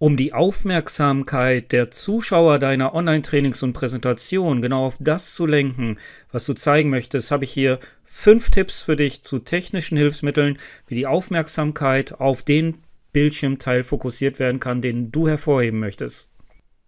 um die Aufmerksamkeit der Zuschauer deiner Online-Trainings und Präsentationen genau auf das zu lenken, was du zeigen möchtest, habe ich hier fünf Tipps für dich zu technischen Hilfsmitteln, wie die Aufmerksamkeit auf den Bildschirmteil fokussiert werden kann, den du hervorheben möchtest.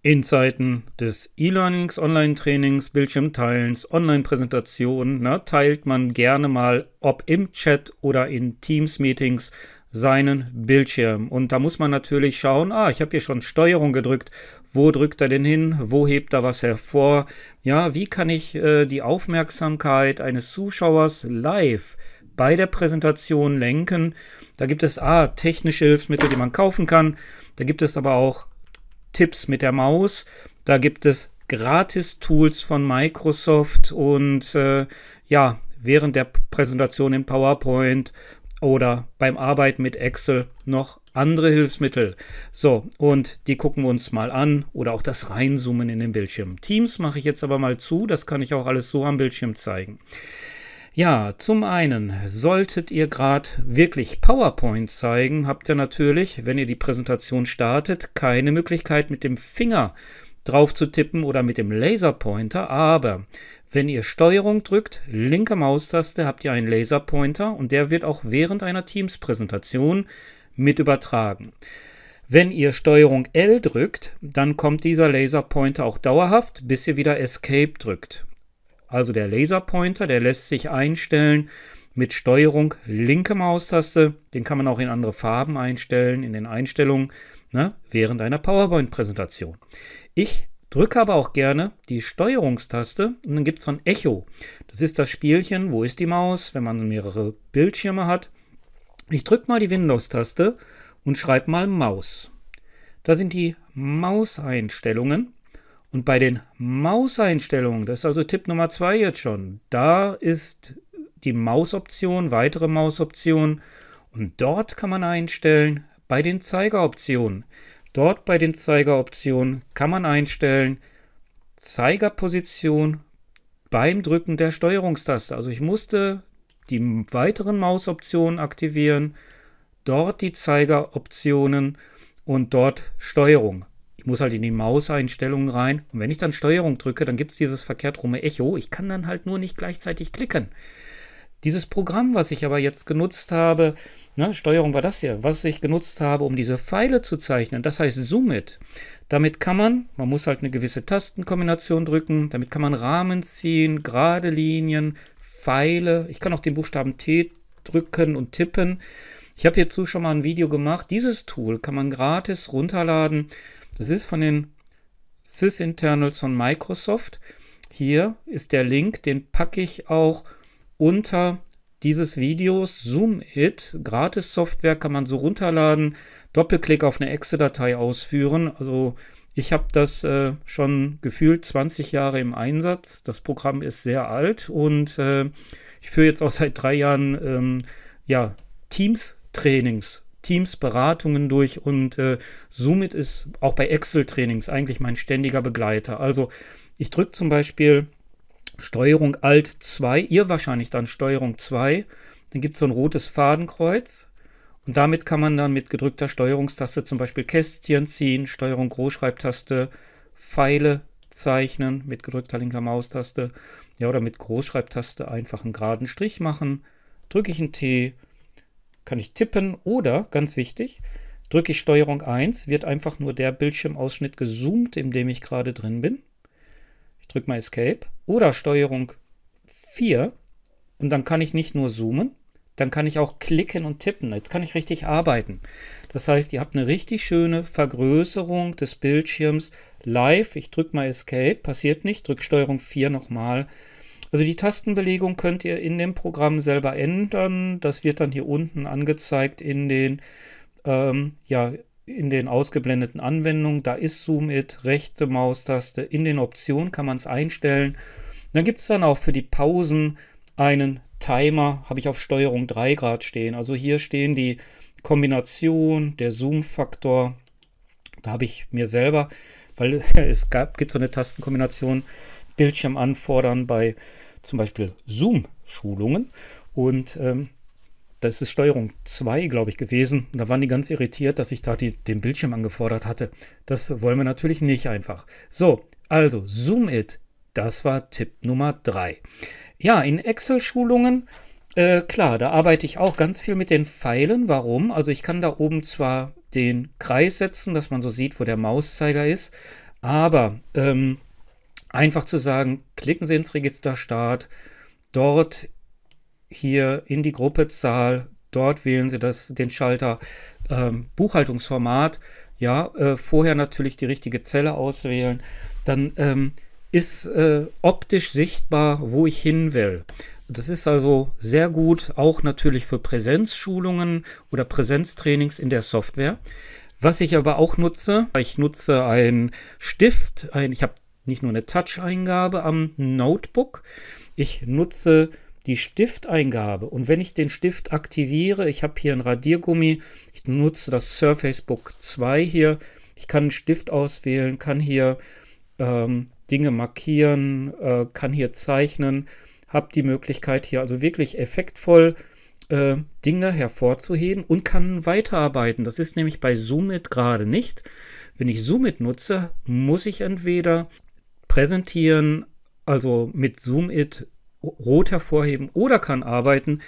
In Zeiten des E-Learnings, Online-Trainings, Bildschirmteilens, Online-Präsentationen teilt man gerne mal, ob im Chat oder in Teams-Meetings, seinen Bildschirm. Und da muss man natürlich schauen, ah, ich habe hier schon Steuerung gedrückt, wo drückt er denn hin, wo hebt er was hervor, ja, wie kann ich äh, die Aufmerksamkeit eines Zuschauers live bei der Präsentation lenken. Da gibt es ah, technische Hilfsmittel, die man kaufen kann, da gibt es aber auch Tipps mit der Maus, da gibt es Gratis-Tools von Microsoft und äh, ja, während der Präsentation in PowerPoint oder beim Arbeiten mit Excel noch andere Hilfsmittel. So, und die gucken wir uns mal an oder auch das Reinzoomen in den Bildschirm. Teams mache ich jetzt aber mal zu, das kann ich auch alles so am Bildschirm zeigen. Ja, zum einen solltet ihr gerade wirklich PowerPoint zeigen, habt ihr natürlich, wenn ihr die Präsentation startet, keine Möglichkeit mit dem Finger drauf zu tippen oder mit dem Laserpointer, aber wenn ihr Steuerung drückt, linke Maustaste, habt ihr einen Laserpointer und der wird auch während einer Teams-Präsentation mit übertragen. Wenn ihr Steuerung L drückt, dann kommt dieser Laserpointer auch dauerhaft, bis ihr wieder Escape drückt. Also der Laserpointer, der lässt sich einstellen mit Steuerung linke Maustaste. Den kann man auch in andere Farben einstellen, in den Einstellungen, ne, während einer PowerPoint-Präsentation. Ich Drücke aber auch gerne die Steuerungstaste und dann gibt es so ein Echo. Das ist das Spielchen, wo ist die Maus, wenn man mehrere Bildschirme hat. Ich drücke mal die Windows-Taste und schreibe mal Maus. Da sind die Mauseinstellungen. Und bei den Mauseinstellungen, das ist also Tipp Nummer 2 jetzt schon, da ist die Mausoption, weitere Mausoptionen. Und dort kann man einstellen bei den Zeigeroptionen. Dort bei den Zeigeroptionen kann man einstellen Zeigerposition beim Drücken der Steuerungstaste. Also ich musste die weiteren Mausoptionen aktivieren, dort die Zeigeroptionen und dort Steuerung. Ich muss halt in die Mauseinstellungen rein und wenn ich dann Steuerung drücke, dann gibt es dieses verkehrt rumme Echo. Ich kann dann halt nur nicht gleichzeitig klicken. Dieses Programm, was ich aber jetzt genutzt habe, ne, Steuerung war das hier, was ich genutzt habe, um diese Pfeile zu zeichnen, das heißt Zoomit. Damit kann man, man muss halt eine gewisse Tastenkombination drücken, damit kann man Rahmen ziehen, gerade Linien, Pfeile. Ich kann auch den Buchstaben T drücken und tippen. Ich habe hierzu schon mal ein Video gemacht. Dieses Tool kann man gratis runterladen. Das ist von den Sys Internals von Microsoft. Hier ist der Link, den packe ich auch unter dieses Videos Zoom It. Gratis Software kann man so runterladen. Doppelklick auf eine Excel-Datei ausführen. Also ich habe das äh, schon gefühlt 20 Jahre im Einsatz. Das Programm ist sehr alt und äh, ich führe jetzt auch seit drei Jahren ähm, ja, Teams-Trainings, Teams-Beratungen durch und äh, Zoomit ist auch bei Excel-Trainings eigentlich mein ständiger Begleiter. Also ich drücke zum Beispiel Steuerung Alt 2, ihr wahrscheinlich dann Steuerung 2, dann gibt es so ein rotes Fadenkreuz und damit kann man dann mit gedrückter Steuerungstaste zum Beispiel Kästchen ziehen, Steuerung Großschreibtaste, Pfeile zeichnen mit gedrückter linker Maustaste, ja oder mit Großschreibtaste einfach einen geraden Strich machen, drücke ich ein T, kann ich tippen oder, ganz wichtig, drücke ich Steuerung 1, wird einfach nur der Bildschirmausschnitt gezoomt, in dem ich gerade drin bin drücke mal Escape oder Steuerung 4 und dann kann ich nicht nur zoomen, dann kann ich auch klicken und tippen. Jetzt kann ich richtig arbeiten. Das heißt, ihr habt eine richtig schöne Vergrößerung des Bildschirms live. Ich drücke mal Escape, passiert nicht, drücke Steuerung 4 nochmal. Also die Tastenbelegung könnt ihr in dem Programm selber ändern. Das wird dann hier unten angezeigt in den ähm, ja, in den ausgeblendeten Anwendungen, da ist Zoom-It, rechte Maustaste, in den Optionen kann man es einstellen. Dann gibt es dann auch für die Pausen einen Timer, habe ich auf Steuerung 3 Grad stehen. Also hier stehen die Kombination, der Zoom-Faktor. Da habe ich mir selber, weil es gab, gibt so eine Tastenkombination, Bildschirm anfordern bei zum Beispiel Zoom-Schulungen. Und ähm, das ist Steuerung 2, glaube ich, gewesen. da waren die ganz irritiert, dass ich da die, den Bildschirm angefordert hatte. Das wollen wir natürlich nicht einfach. So, also Zoom It, das war Tipp Nummer 3. Ja, in Excel-Schulungen, äh, klar, da arbeite ich auch ganz viel mit den Pfeilen. Warum? Also ich kann da oben zwar den Kreis setzen, dass man so sieht, wo der Mauszeiger ist, aber ähm, einfach zu sagen, klicken Sie ins Register Start, dort hier in die Gruppe Zahl. Dort wählen Sie das, den Schalter ähm, Buchhaltungsformat. Ja, äh, vorher natürlich die richtige Zelle auswählen. Dann ähm, ist äh, optisch sichtbar, wo ich hin will. Das ist also sehr gut, auch natürlich für Präsenzschulungen oder Präsenztrainings in der Software. Was ich aber auch nutze, ich nutze einen Stift, ein, ich habe nicht nur eine Touch-Eingabe am Notebook, ich nutze die Stifteingabe und wenn ich den Stift aktiviere, ich habe hier ein Radiergummi, ich nutze das Surface Book 2 hier, ich kann einen Stift auswählen, kann hier ähm, Dinge markieren, äh, kann hier zeichnen, habe die Möglichkeit hier also wirklich effektvoll äh, Dinge hervorzuheben und kann weiterarbeiten. Das ist nämlich bei Zoomit gerade nicht. Wenn ich Zoomit nutze, muss ich entweder präsentieren, also mit Zoomit rot hervorheben oder kann arbeiten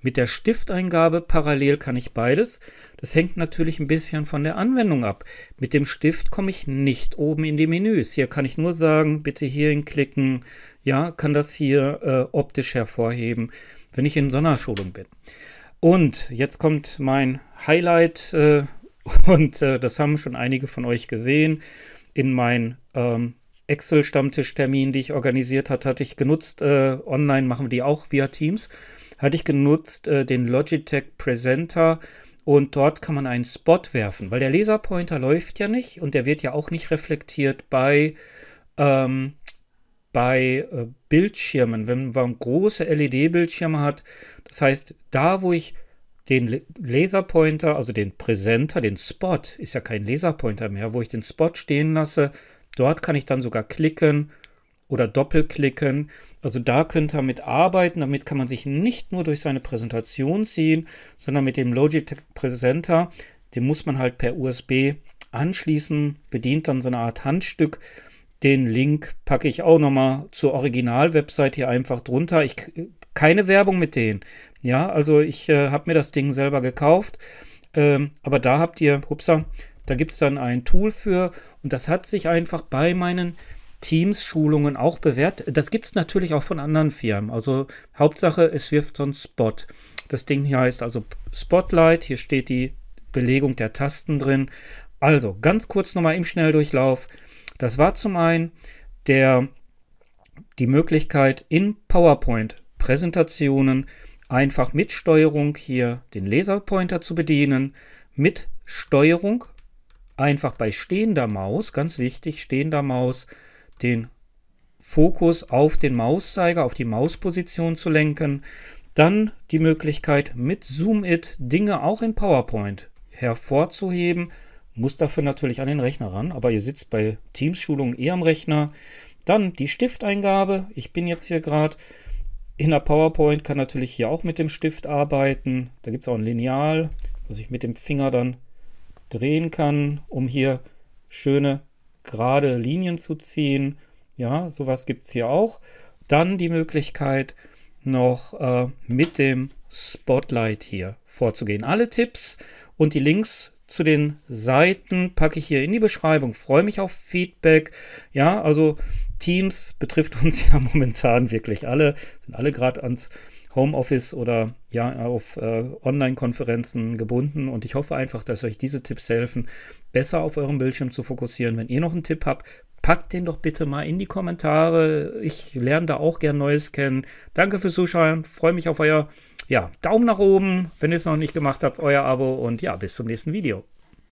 mit der Stifteingabe parallel kann ich beides. Das hängt natürlich ein bisschen von der Anwendung ab. Mit dem Stift komme ich nicht oben in die Menüs. Hier kann ich nur sagen, bitte hierhin klicken. Ja, kann das hier äh, optisch hervorheben, wenn ich in Sonderschulung bin. Und jetzt kommt mein Highlight äh, und äh, das haben schon einige von euch gesehen in mein ähm, Excel-Stammtischtermin, die ich organisiert hatte, hatte ich genutzt. Äh, online machen wir die auch via Teams. Hatte ich genutzt äh, den Logitech Presenter und dort kann man einen Spot werfen, weil der Laserpointer läuft ja nicht und der wird ja auch nicht reflektiert bei, ähm, bei äh, Bildschirmen, wenn man große LED-Bildschirme hat. Das heißt, da wo ich den Laserpointer, also den Präsenter, den Spot, ist ja kein Laserpointer mehr, wo ich den Spot stehen lasse, Dort kann ich dann sogar klicken oder doppelklicken. Also da könnt ihr mit arbeiten. Damit kann man sich nicht nur durch seine Präsentation ziehen, sondern mit dem Logitech Presenter, den muss man halt per USB anschließen, bedient dann so eine Art Handstück. Den Link packe ich auch nochmal zur Original-Website hier einfach drunter. Ich keine Werbung mit denen. Ja, also ich äh, habe mir das Ding selber gekauft. Ähm, aber da habt ihr, hupsa, da gibt es dann ein Tool für und das hat sich einfach bei meinen Teams-Schulungen auch bewährt. Das gibt es natürlich auch von anderen Firmen. Also Hauptsache, es wirft so ein Spot. Das Ding hier heißt also Spotlight. Hier steht die Belegung der Tasten drin. Also ganz kurz nochmal im Schnelldurchlauf. Das war zum einen der, die Möglichkeit in PowerPoint-Präsentationen einfach mit Steuerung hier den Laserpointer zu bedienen, mit Steuerung einfach bei stehender Maus, ganz wichtig, stehender Maus, den Fokus auf den Mauszeiger, auf die Mausposition zu lenken. Dann die Möglichkeit, mit Zoom-It Dinge auch in PowerPoint hervorzuheben. Muss dafür natürlich an den Rechner ran, aber ihr sitzt bei Teams-Schulungen eher am Rechner. Dann die Stifteingabe. Ich bin jetzt hier gerade in der PowerPoint, kann natürlich hier auch mit dem Stift arbeiten. Da gibt es auch ein Lineal, was ich mit dem Finger dann drehen kann, um hier schöne gerade Linien zu ziehen. Ja, sowas gibt es hier auch. Dann die Möglichkeit, noch äh, mit dem Spotlight hier vorzugehen. Alle Tipps und die Links zu den Seiten packe ich hier in die Beschreibung. Freue mich auf Feedback. Ja, also Teams betrifft uns ja momentan wirklich alle, sind alle gerade ans Homeoffice oder ja auf äh, Online-Konferenzen gebunden. Und ich hoffe einfach, dass euch diese Tipps helfen, besser auf eurem Bildschirm zu fokussieren. Wenn ihr noch einen Tipp habt, packt den doch bitte mal in die Kommentare. Ich lerne da auch gern Neues kennen. Danke fürs Zuschauen. Freue mich auf euer ja, Daumen nach oben, wenn ihr es noch nicht gemacht habt, euer Abo und ja, bis zum nächsten Video.